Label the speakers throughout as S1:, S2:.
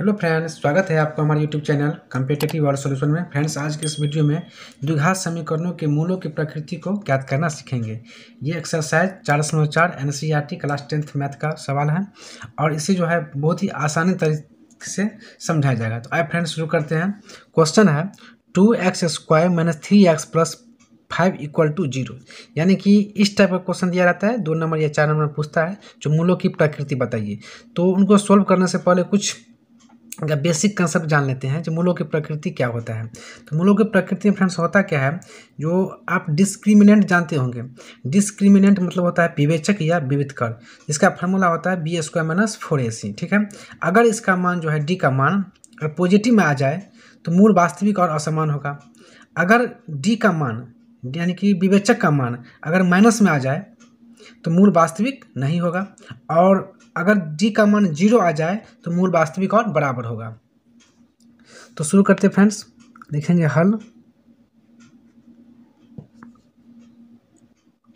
S1: hello friends स्वागत है आपका हमारे YouTube channel competitive word solution में फ्रेंड्स आज के इस वीडियो में द्विघात समीकरणों के मूलों की प्रकृति को ज्ञात करना सीखेंगे ये एक्सरसाइज चार सौ चार एन क्लास टेंथ मैथ का सवाल है और इसे जो है बहुत ही आसानी तरीके से समझाया जाएगा तो आए फ्रेंड्स शुरू करते हैं क्वेश्चन है two X square minus three X plus five equal to zero यानी कि इस टाइप का क्वेश्चन दिया जाता है दो नंबर या चार नंबर पूछता है जो मूलों की प्रकृति बताइए तो उनको सोल्व करने से पहले कुछ अगर बेसिक कंसेप्ट जान लेते हैं जो मूलों की प्रकृति क्या होता है तो मूलों की प्रकृति में फ्रेंड्स होता क्या है जो आप डिस्क्रिमिनेंट जानते होंगे डिस्क्रिमिनेंट मतलब होता है विवेचक या विविधकर इसका फॉर्मूला होता है B square minus four A C ठीक है अगर इसका मान जो है डी का मान अगर पॉजिटिव में आ जाए तो मूल वास्तविक और असमान होगा अगर डी का मान यानी कि विवेचक का मान अगर माइनस में आ जाए तो मूल वास्तविक नहीं होगा और अगर जी का मान जीरो आ जाए तो मूल वास्तविक और बराबर होगा तो शुरू करते फ्रेंड्स देखेंगे हल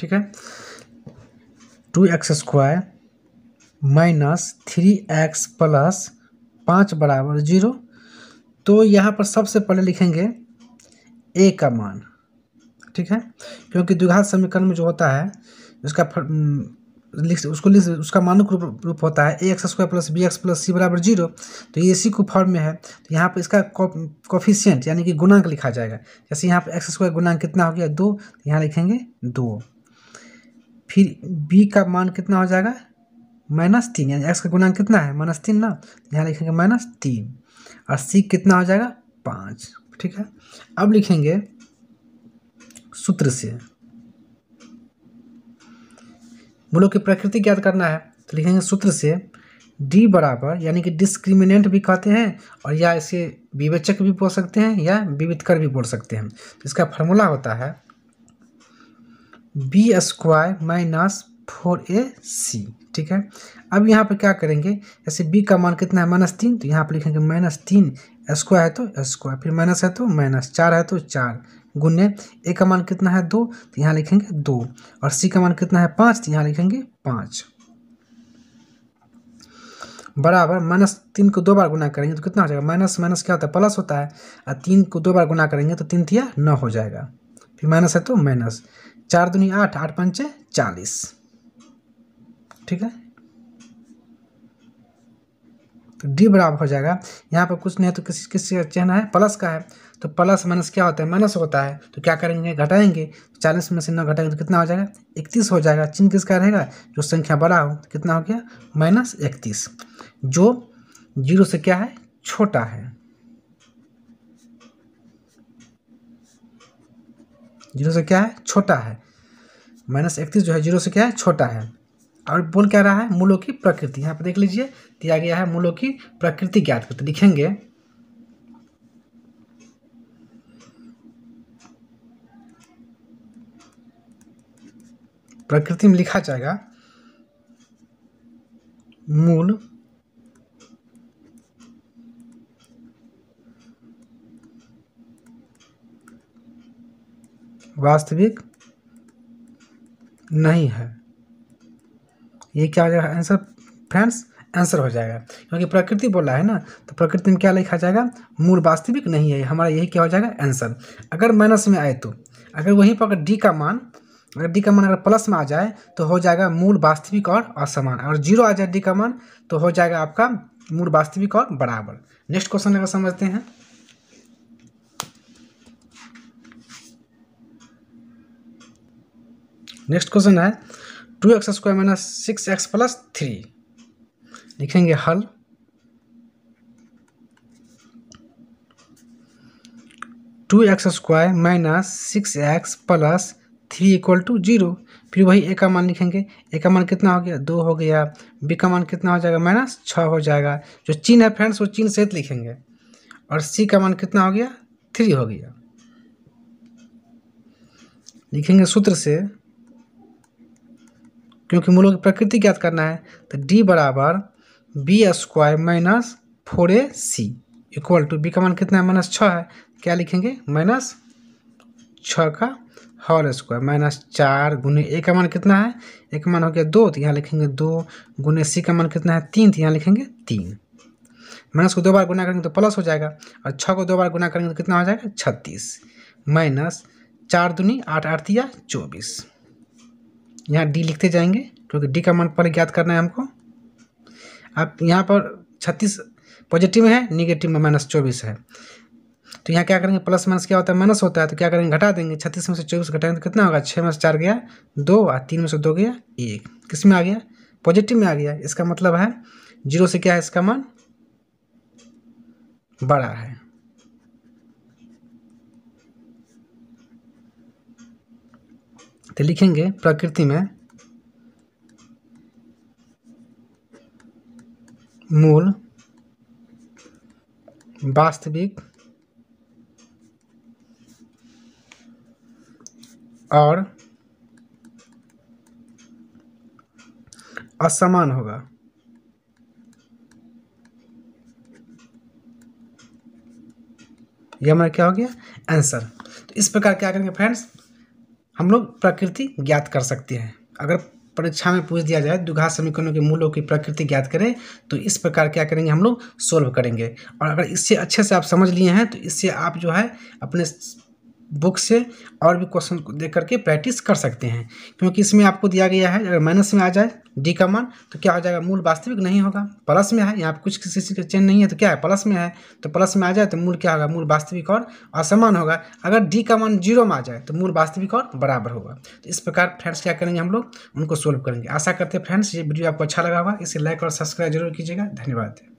S1: ठीक है two X square minus three X plus पाँच बराबर जीरो तो यहाँ पर सबसे पहले लिखेंगे ए का मान ठीक है क्योंकि द्विघात समीकरण में जो होता है उसका लिख उसको लिख उसका मानक रूप, रूप होता है A X square plus B X plus C बराबर जीरो तो ये सी को फॉर्म में है तो यहाँ पर इसका कॉफिशियंट यानी कि गुणांक लिखा जाएगा जैसे यहाँ पर एक्स स्क्वायर गुणांक कितना हो गया दो तो यहाँ लिखेंगे दो फिर बी का मान कितना हो जाएगा माइनस तीन यानी एक्स का गुणांक कितना है माइनस तीन ना तो यहाँ लिखेंगे माइनस तीन और सी कितना हो जाएगा पाँच ठीक है अब लिखेंगे सूत्र से मूलों की प्रकृति ज्ञात करना है तो लिखेंगे सूत्र से डी बराबर यानी कि डिस्क्रिमिनेंट भी कहते हैं और या इसे विवेचक भी बोल सकते हैं या विविधकर भी बोल सकते हैं तो इसका फॉर्मूला होता है B square minus four A C ठीक है अब यहाँ पर क्या करेंगे जैसे बी का मान कितना है माइनस तीन तो यहाँ पर लिखेंगे माइनस तीन स्क्वायर है तो स्क्वायर फिर माइनस है तो माइनस चार है तो चार गुने ए का मान कितना है दो तो यहाँ लिखेंगे दो और सी का मान कितना है पाँच तो यहाँ लिखेंगे पाँच बराबर माइनस तीन को दो बार गुना करेंगे तो कितना हो जाएगा माइनस माइनस क्या होता है प्लस होता है और तीन को दो बार गुना करेंगे तो तीन तिया नौ हो जाएगा फिर माइनस है तो माइनस चार दुनी आठ आठ पंचे चालीस ठीक है तो डी बराबर हो जाएगा यहाँ पर कुछ नहीं है तो किसी किस चेहना है प्लस का है तो प्लस माइनस क्या होता है माइनस होता है तो क्या करेंगे घटाएंगे तो चालीस में से नौ घटाएंगे तो कितना हो जाएगा इकतीस हो जाएगा चिन्ह किसका रहेगा जो संख्या बड़ा हो तो कितना हो गया माइनस इकतीस जो जीरो से क्या है छोटा है जीरो से क्या है छोटा है माइनस इकतीस जो है जीरो से क्या है छोटा है और बोल क्या रहा है मूलों की प्रकृति यहाँ पर देख लीजिए दिया गया है मूलों की प्रकृति ज्ञात करते लिखेंगे प्रकृति में लिखा जाएगा मूल वास्तविक नहीं है ये क्या हो जाएगा आंसर फ्रेंड्स आंसर हो जाएगा क्योंकि प्रकृति बोला है ना तो प्रकृति में क्या लिखा जाएगा मूल वास्तविक नहीं है हमारा यही क्या हो जाएगा आंसर अगर माइनस में आए तो अगर वहीं पर अगर डी का मान अगर डी का मान अगर प्लस में आ जाए तो हो जाएगा मूल वास्तविक और असमान अगर जीरो आ जाए डी का मान तो हो जाएगा आपका मूल वास्तविक और बराबर नेक्स्ट क्वेश्चन अगर समझते हैं नेक्स्ट क्वेश्चन है two X square minus six X plus three लिखेंगे हल two X square minus six X plus three equal to zero फिर वही ए का मान लिखेंगे ए का मान कितना हो गया दो हो गया बी का मान कितना हो जाएगा माइनस छः हो जाएगा जो चिन्ह है फ्रेंड्स वो चिन्ह सहित लिखेंगे और सी का मान कितना हो गया थ्री हो गया लिखेंगे सूत्र से क्योंकि मूलों की प्रकृति ज्ञात करना है तो डी बराबर B square minus four A C equal to B का मान कितना है माइनस छः है क्या लिखेंगे माइनस छः का होल स्क्वायर माइनस चार गुने ए का मान कितना है ए का मान हो गया दो तो यहाँ लिखेंगे दो गुने सी का मान कितना है तीन तो यहाँ लिखेंगे तीन माइनस को दो बार गुना करेंगे तो प्लस हो जाएगा और छः को दो बार गुना करेंगे तो कितना हो जाएगा छत्तीस माइनस चार दूनी आठ आठ या चौबीस यहाँ डी लिखते जाएंगे क्योंकि डी का मान पहले ज्ञात करना है हमको अब यहाँ पर छत्तीस पॉजिटिव है निगेटिव में माइनस चौबीस है तो यहाँ क्या करेंगे प्लस माइनस क्या होता है माइनस होता है तो क्या करेंगे घटा देंगे छत्तीस में से चौबीस घटाएंगे तो कितना होगा छः में से चार गया दो और तीन में से दो गया एक किस में आ गया पॉजिटिव में आ गया इसका मतलब है जीरो से क्या है इसका मान बड़ा है तो लिखेंगे प्रकृति में मूल वास्तविक और असमान होगा यह हमारा क्या हो गया आंसर तो इस प्रकार क्या करेंगे फ्रेंड्स हम लोग प्रकृति ज्ञात कर सकते हैं अगर परीक्षा में पूछ दिया जाए दुघा समीकरणों के मूलों की प्रकृति ज्ञात करें तो इस प्रकार क्या करेंगे हम लोग सोल्व करेंगे और अगर इससे अच्छे से आप समझ लिए हैं तो इससे आप जो है अपने बुक से और भी क्वेश्चन देख करके प्रैक्टिस कर सकते हैं क्योंकि इसमें आपको दिया गया है अगर माइनस में आ जाए डी का मान तो क्या हो जाएगा मूल वास्तविक नहीं होगा प्लस में है यहाँ पर कुछ किसी चीज़ का चेंज नहीं है तो क्या है प्लस में है तो प्लस में आ जाए तो मूल क्या होगा मूल वास्तविक और असमान होगा अगर डी का मान जीरो में आ जाए तो मूल वास्तविक और बराबर होगा तो इस प्रकार फ्रेंड्स क्या करेंगे हम लोग उनको सोल्व करेंगे आशा करते हैं फ्रेंड्स ये वीडियो आपको अच्छा लगा होगा इसे लाइक और सब्सक्राइब जरूर कीजिएगा धन्यवाद